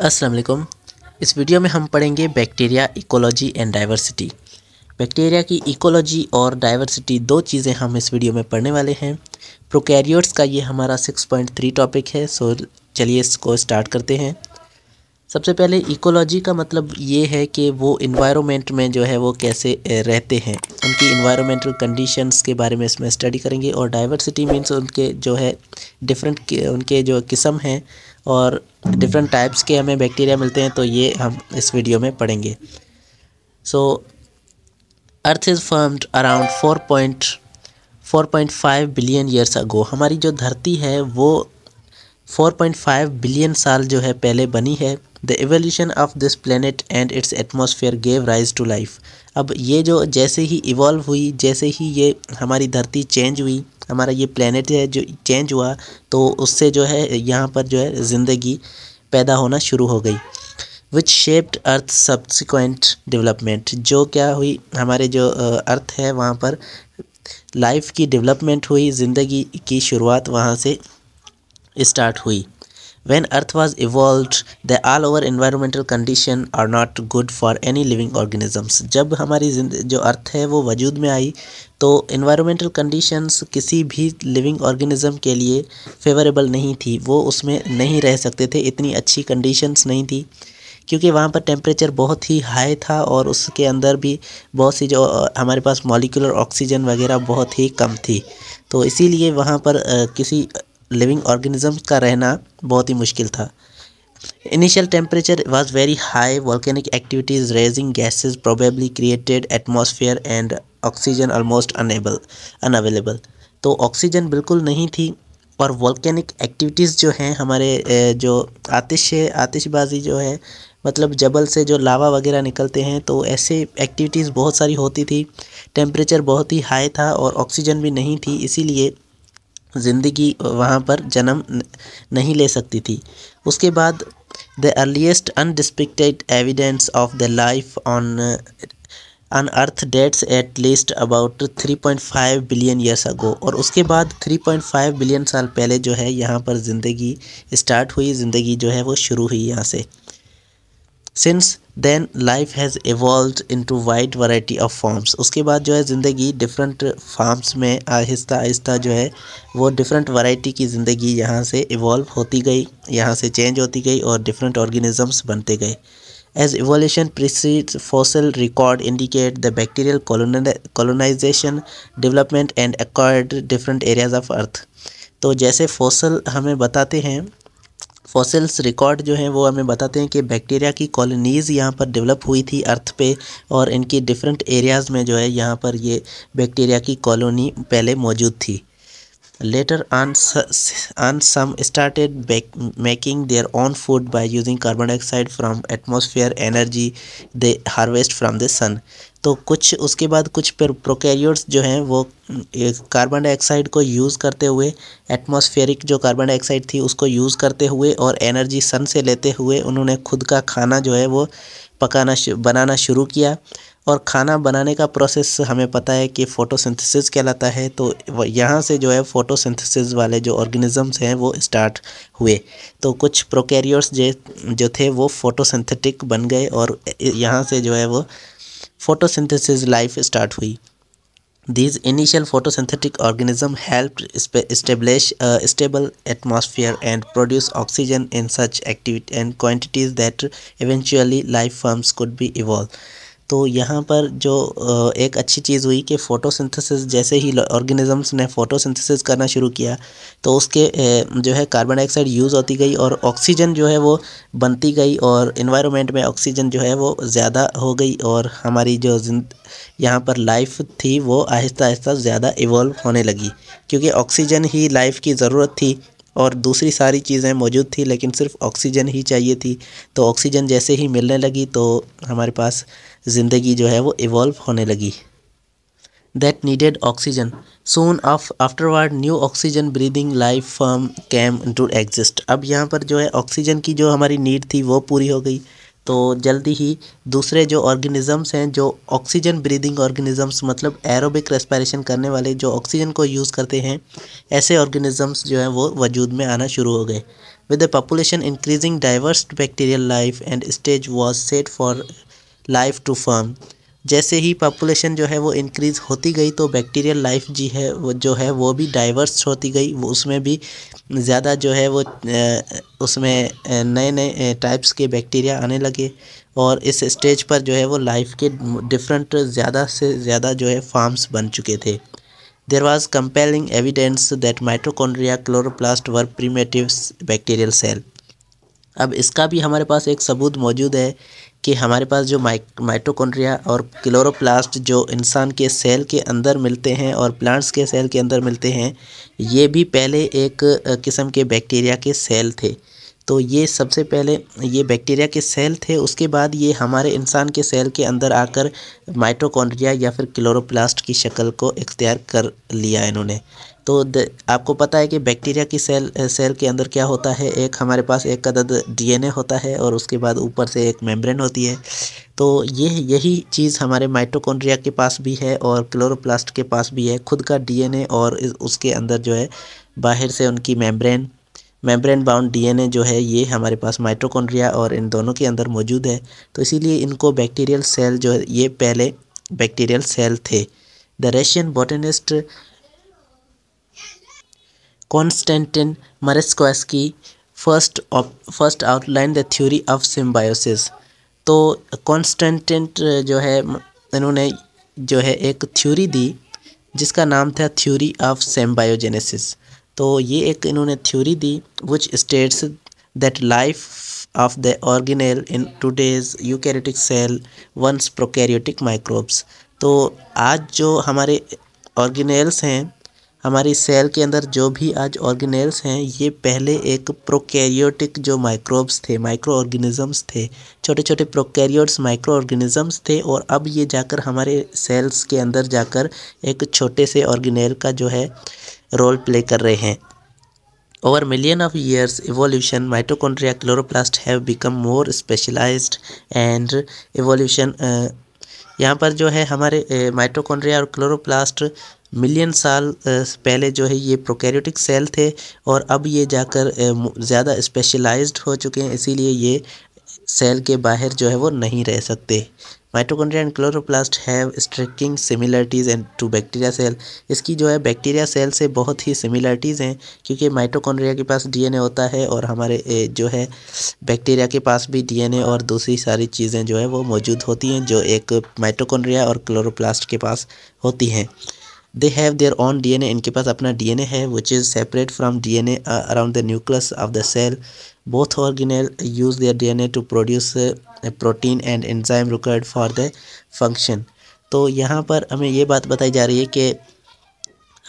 अस्सलाम वालेकुम इस वीडियो में हम पढ़ेंगे bacteria ecology and diversity bacteria की इकोलॉजी और डाइवर्सिटी दो चीज़ें हम इस वीडियो में पढ़ने वाले हैं प्रोकैरियोट्स का ये हमारा 6.3 टॉपिक है सो चलिए इसको स्टार्ट करते हैं सबसे पहले इकोलॉजी का मतलब ये है कि वो इन्वायरमेंट में जो है वो कैसे रहते हैं उनकी इन्वायरमेंटल कंडीशंस के बारे में इसमें स्टडी करेंगे और डाइवर्सिटी मीन्स उनके जो है डिफरेंट उनके जो किस्म हैं और डिफरेंट टाइप्स के हमें बैक्टीरिया मिलते हैं तो ये हम इस वीडियो में पढ़ेंगे so earth is formed around four point four point five billion years ago हमारी जो धरती है वो फोर पॉइंट फाइव बिलियन साल जो है पहले बनी है the evolution of this planet and its atmosphere gave rise to life अब ये जो जैसे ही इवॉल्व हुई जैसे ही ये हमारी धरती चेंज हुई हमारा ये प्लानट है जो चेंज हुआ तो उससे जो है यहाँ पर जो है ज़िंदगी पैदा होना शुरू हो गई which shaped earth subsequent development जो क्या हुई हमारे जो अर्थ है वहाँ पर लाइफ की डेवलपमेंट हुई ज़िंदगी की शुरुआत वहाँ से स्टार्ट हुई When Earth was evolved, the all over environmental condition are not good for any living organisms. jab hamari jo earth hai wo wajood mein aayi to environmental conditions kisi bhi living organism ke liye favorable nahi thi wo usme nahi reh sakte the itni achhi conditions nahi thi क्योंकि वहाँ पर temperature बहुत ही high था और उसके अंदर भी बहुत सी जो हमारे पास मॉलिकुलर ऑक्सीजन वगैरह बहुत ही कम थी तो इसीलिए वहाँ पर किसी लिविंग ऑर्गेनिजम्स का रहना बहुत ही मुश्किल था initial temperature was very high Volcanic activities raising gases probably created atmosphere and oxygen almost unable unavailable. तो ऑक्सीजन बिल्कुल नहीं थी और वॉल्केनिक एक्टिविटीज़ जो हैं हमारे जो आतिश आतिशबाजी जो है मतलब जबल से जो लावा वगैरह निकलते हैं तो ऐसे एक्टिविटीज़ बहुत सारी होती थी टेम्परेचर बहुत ही हाई था और ऑक्सीजन भी नहीं थी इसीलिए ज़िंदगी वहाँ पर जन्म नहीं ले सकती थी उसके बाद the earliest undisputed evidence of the life on an earth dates at least about 3.5 billion years ago और उसके बाद 3.5 बिलियन साल पहले जो है यहाँ पर ज़िंदगी स्टार्ट हुई ज़िंदगी जो है वो शुरू हुई यहाँ से since then life has evolve into wide variety of forms उसके बाद जो है ज़िंदगी डिफरेंट फॉर्म्स में आहिस्ता आहिस्ता जो है वो डिफरेंट वैरायटी की ज़िंदगी यहाँ से इवॉल्व होती गई यहाँ से चेंज होती गई और डिफरेंट ऑर्गेनिजम्स बनते गए As evolution precedes fossil record indicate the bacterial colonization, development and acquired different areas of earth. तो जैसे फॉसल हमें बताते हैं फॉसिल्स रिकॉर्ड जो हैं वो हमें बताते हैं कि बैक्टीरिया की कॉलोनीज़ यहाँ पर डेवलप हुई थी अर्थ पे और इनकी डिफरेंट एरियाज़ में जो है यहाँ पर ये बैक्टीरिया की कॉलोनी पहले मौजूद थी later on some started making their own food by using carbon dioxide from atmosphere energy they harvest from the sun तो कुछ उसके बाद कुछ प्रोकैरियोट्स जो हैं वो कार्बन डाइऑक्साइड को यूज़ करते हुए एटमॉस्फेरिक जो कार्बन डाइऑक्साइड थी उसको यूज़ करते हुए और एनर्जी सन से लेते हुए उन्होंने खुद का खाना जो है वो पकाना बनाना शुरू किया और खाना बनाने का प्रोसेस हमें पता है कि फ़ोटोसिंथेसिस कहलाता है तो यहाँ से जो है फ़ोटोसिंथेसिस वाले जो ऑर्गेनिजम्स हैं वो स्टार्ट हुए तो कुछ प्रोकैरियोट्स जो थे वो फ़ोटोसिंथेटिक बन गए और यहाँ से जो है वो Photosynthesis life started. हुई These initial photosynthetic organisms helped establish a stable atmosphere and produce oxygen in such activity and quantities that eventually life forms could be evolved. तो यहाँ पर जो एक अच्छी चीज़ हुई कि फ़ोटोसिंथेसिस जैसे ही ऑर्गेनिजम्स ने फ़ोटोसिंथेसिस करना शुरू किया तो उसके जो है कार्बन डाइऑक्साइड यूज़ होती गई और ऑक्सीजन जो है वो बनती गई और इन्वायरमेंट में ऑक्सीजन जो है वो ज़्यादा हो गई और हमारी जो जिंद यहाँ पर लाइफ थी वो आहिस्ता आहिस्ता ज़्यादा इवॉल्व होने लगी क्योंकि ऑक्सीजन ही लाइफ की ज़रूरत थी और दूसरी सारी चीज़ें मौजूद थी लेकिन सिर्फ ऑक्सीजन ही चाहिए थी तो ऑक्सीजन जैसे ही मिलने लगी तो हमारे पास ज़िंदगी जो है वो इवॉल्व होने लगी needed oxygen soon of afterward new oxygen breathing life form came to exist अब यहाँ पर जो है ऑक्सीजन की जो हमारी नीड थी वो पूरी हो गई तो जल्दी ही दूसरे जो ऑर्गेनिज़म्स हैं जो ऑक्सीजन ब्रीदिंग ऑर्गेनिज़म्स मतलब एरोबिक रेस्पिरेशन करने वाले जो ऑक्सीजन को यूज़ करते हैं ऐसे ऑर्गेनिज़म्स जो हैं वो वजूद में आना शुरू हो गए with the population increasing diverse bacterial life and stage was set for life to form जैसे ही पॉपुलेशन जो है वो इंक्रीज़ होती गई तो बैक्टीरियल लाइफ जी है वो जो है वो भी डाइवर्स होती गई वो उसमें भी ज़्यादा जो है वो उसमें नए नए टाइप्स के बैक्टीरिया आने लगे और इस स्टेज पर जो है वो लाइफ के डिफरेंट ज़्यादा से ज़्यादा जो है फार्म्स बन चुके थे there was compelling evidence that mitochondria chloroplast were primitive bacterial cell अब इसका भी हमारे पास एक सबूत मौजूद है कि हमारे पास जो माइटोकॉन्ड्रिया और क्लोरोप्लास्ट जो इंसान के सेल के अंदर मिलते हैं और प्लांट्स के सेल के अंदर मिलते हैं ये भी पहले एक किस्म के बैक्टीरिया के सेल थे तो ये सबसे पहले ये बैक्टीरिया के सेल थे उसके बाद ये हमारे इंसान के सेल के अंदर आकर माइटोकॉन्ड्रिया या फिर क्लोरोप्लास्ट की शक्ल को इख्तियार कर लिया इन्होंने तो आपको पता है कि बैक्टीरिया की सेल सेल के अंदर क्या होता है एक हमारे पास एक अदद डीएनए होता है और उसके बाद ऊपर से एक मेम्ब्रेन होती है तो ये यही चीज़ हमारे माइटोकॉन्ड्रिया के पास भी है और क्लोरोप्लास्ट के पास भी है खुद का डीएनए और उसके अंदर जो है बाहर से उनकी मेम्ब्रेन मेम्ब्रेन बाउंड डीएनए जो है ये हमारे पास माइटोकॉन्ड्रिया और इन दोनों के अंदर मौजूद है तो इसीलिए इनको बैक्टीरियल सेल जो है ये पहले बैक्टीरियल सेल थे the Russian botanist Konstantin Mareskowski की first first outline the theory of symbiosis तो कॉन्स्टेंटिन uh, जो है इन्होंने जो है एक थ्योरी दी जिसका नाम था थ्योरी ऑफ सेम्बायोजेनेसिस तो ये एक इन्होंने थ्योरी दी which states that life of the organelle in today's eukaryotic cell once prokaryotic microbes तो आज जो हमारे ऑर्गेनेल्स हैं हमारी सेल के अंदर जो भी आज ऑर्गेनेल्स हैं ये पहले एक प्रोकैरियोटिक जो माइक्रोब्स थे माइक्रो ऑर्गेनिजम्स थे छोटे छोटे प्रोकैरियोट्स माइक्रो ऑर्गेनिजम्स थे और अब ये जाकर हमारे सेल्स के अंदर जाकर एक छोटे से ऑर्गेनेल का जो है रोल प्ले कर रहे हैं over million of years evolution mitochondria chloroplast have become more specialise and evolution यहाँ पर जो है हमारे माइट्रोकोन्ड्रिया uh, और क्लोरोप्लास्ट मिलियन साल पहले जो है ये प्रोकैरियोटिक सेल थे और अब ये जाकर ज़्यादा स्पेशलाइज्ड हो चुके हैं इसीलिए ये सेल के बाहर जो है वो नहीं रह सकते mitochondria and chloroplast have striking similarities and to bacteria cell इसकी जो है बैक्टीरिया सेल से बहुत ही सिमिलरिटीज़ हैं क्योंकि माइटोकॉन्ड्रिया के पास डीएनए होता है और हमारे जो है बैक्टीरिया के पास भी डीएनए और दूसरी सारी चीज़ें जो है वो मौजूद होती हैं जो एक माइटोकॉन्ड्रिया और क्लोरोप्लास्ट के पास होती हैं they have their own a इनके पास अपना डी एन ए है which is separate from D N A around the nucleus of the cell both organelle use their D N A to produce protein and enzyme required for the function तो यहाँ पर हमें ये बात बताई जा रही है कि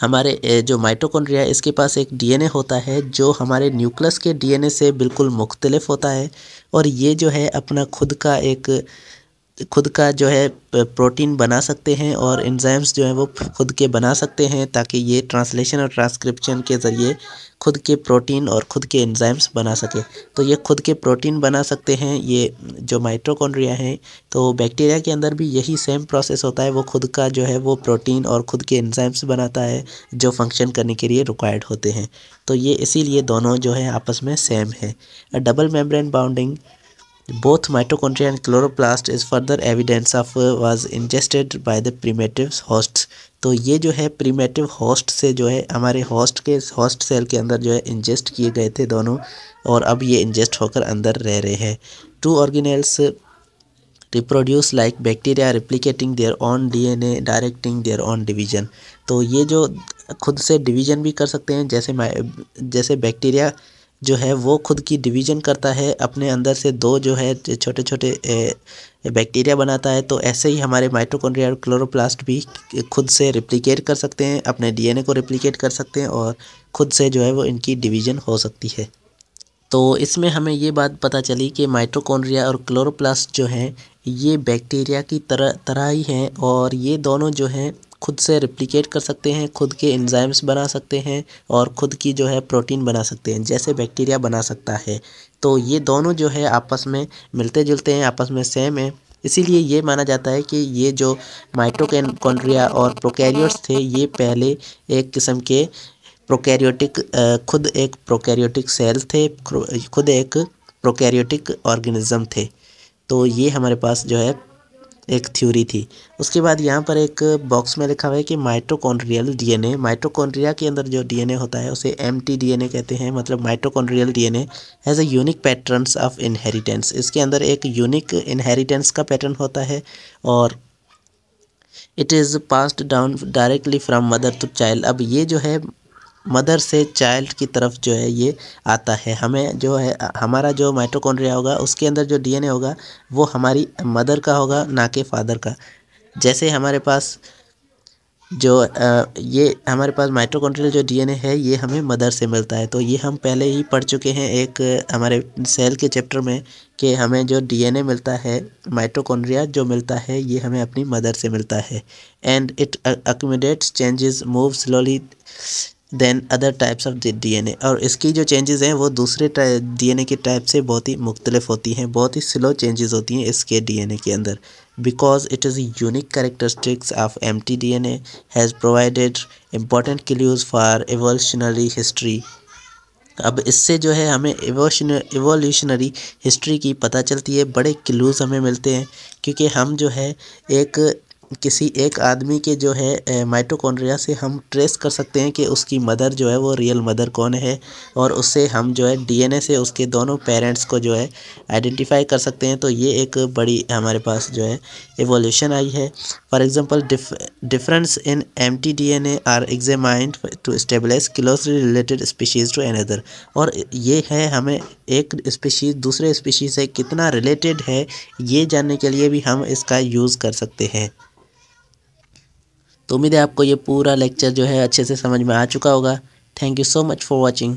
हमारे uh, जो माइटोकॉन्ड्रिया है इसके पास एक डीएनए होता है जो हमारे न्यूक्लियस के डीएनए से बिल्कुल मुख्तलफ होता है और ये जो है अपना खुद का एक खुद का जो है प्रोटीन बना सकते हैं और एंजाइम्स जो हैं वो खुद के बना सकते हैं ताकि ये ट्रांसलेशन और ट्रांसक्रिप्शन के ज़रिए खुद के प्रोटीन और खुद के एंजाइम्स बना सके तो ये खुद के प्रोटीन बना सकते हैं ये जो माइट्रोकॉन्ड्रिया हैं तो बैक्टीरिया के अंदर भी यही सेम प्रोसेस होता है वो खुद का जो है वो प्रोटीन और खुद के एंजाइम्स बनाता है जो फंक्शन करने के लिए रिक्वायर्ड होते हैं तो ये इसीलिए दोनों जो है आपस में सेम है double membrane bounding Both mitochondria and chloroplast is further evidence of uh, was ingested by the primitive host तो ये जो है प्रीमेटिव होस्ट से जो है हमारे होस्ट के होस्ट सेल के अंदर जो है इंजेस्ट किए गए थे दोनों और अब ये इंजेस्ट होकर अंदर रह रहे हैं two organelles reproduce like bacteria replicating their own DNA directing their own division तो ये जो खुद से डिवीजन भी कर सकते हैं जैसे जैसे बैक्टीरिया जो है वो खुद की डिवीजन करता है अपने अंदर से दो जो है छोटे छोटे बैक्टीरिया बनाता है तो ऐसे ही हमारे माइटोकॉन्ड्रिया और क्लोरोप्लास्ट भी खुद से रिप्लिकेट कर सकते हैं अपने डीएनए को रिप्लिकेट कर सकते हैं और खुद से जो है वो इनकी डिवीजन हो सकती है तो इसमें हमें ये बात पता चली कि माइटोकॉन्ड्रिया और क्लोरोप्लास्ट जो हैं ये बैक्टीरिया की तरह तरह ही हैं और ये दोनों जो हैं खुद से रिप्लिकेट कर सकते हैं खुद के एंजाइम्स बना सकते हैं और खुद की जो है प्रोटीन बना सकते हैं जैसे बैक्टीरिया बना सकता है तो ये दोनों जो है आपस में मिलते जुलते हैं आपस में सेम है इसीलिए ये माना जाता है कि ये जो माइटोकॉन्ड्रिया और प्रोकैरियोट्स थे ये पहले एक किस्म के प्रोकैरियोटिक खुद एक प्रोकैरियोटिक सेल थे खुद एक प्रोकैरियोटिक ऑर्गेनिज्म थे तो ये हमारे पास जो है एक थ्योरी थी उसके बाद यहाँ पर एक बॉक्स में लिखा हुआ है कि माइट्रोकॉन्ड्रियल डीएनए माइट्रोकॉन्ड्रिया के अंदर जो डीएनए होता है उसे एम डीएनए कहते हैं मतलब mitochondrial DNA as a unique patterns of inheritance इसके अंदर एक यूनिक इनहेरिटेंस का पैटर्न होता है और it is passed down directly from mother to child अब ये जो है मदर से चाइल्ड की तरफ जो है ये आता है हमें जो है हमारा जो माइट्रोकॉन्ड्रिया होगा उसके अंदर जो डीएनए होगा वो हमारी मदर का होगा ना कि फादर का जैसे हमारे पास जो आ, ये हमारे पास माइट्रोकॉन्ड्रियल जो डीएनए है ये हमें मदर से मिलता है तो ये हम पहले ही पढ़ चुके हैं एक हमारे सेल के चैप्टर में कि हमें जो डीएनए मिलता है माइट्रोकॉन्ड्रिया जो मिलता है ये हमें अपनी मदर से मिलता है and it accommodates changes move slowly than other types of DNA और इसकी जो चेंजेस हैं वो दूसरे डीएनए के टाइप से बहुत ही मुख्तलिफ होती हैं बहुत ही स्लो चेंजेस होती हैं इसके डीएनए के अंदर because it is unique characteristics of M T D N A has provided important clues for evolutionary history अब इससे जो है हमें एवोल्यूशनरी हिस्ट्री की पता चलती है बड़े क्ल्यूज़ हमें मिलते हैं क्योंकि हम जो है एक किसी एक आदमी के जो है माइटोकॉन्ड्रिया से हम ट्रेस कर सकते हैं कि उसकी मदर जो है वो रियल मदर कौन है और उससे हम जो है डीएनए से उसके दोनों पेरेंट्स को जो है आइडेंटिफाई कर सकते हैं तो ये एक बड़ी हमारे पास जो है एवोल्यूशन आई है for example difference in M T D N A are examined to stabilize closely related species to another और ये है हमें एक स्पीशीज दूसरे स्पीशीज से कितना रिलेटेड है ये जानने के लिए भी हम इसका यूज़ कर सकते हैं तो उम्मीद है आपको ये पूरा लेक्चर जो है अच्छे से समझ में आ चुका होगा thank you so much for watching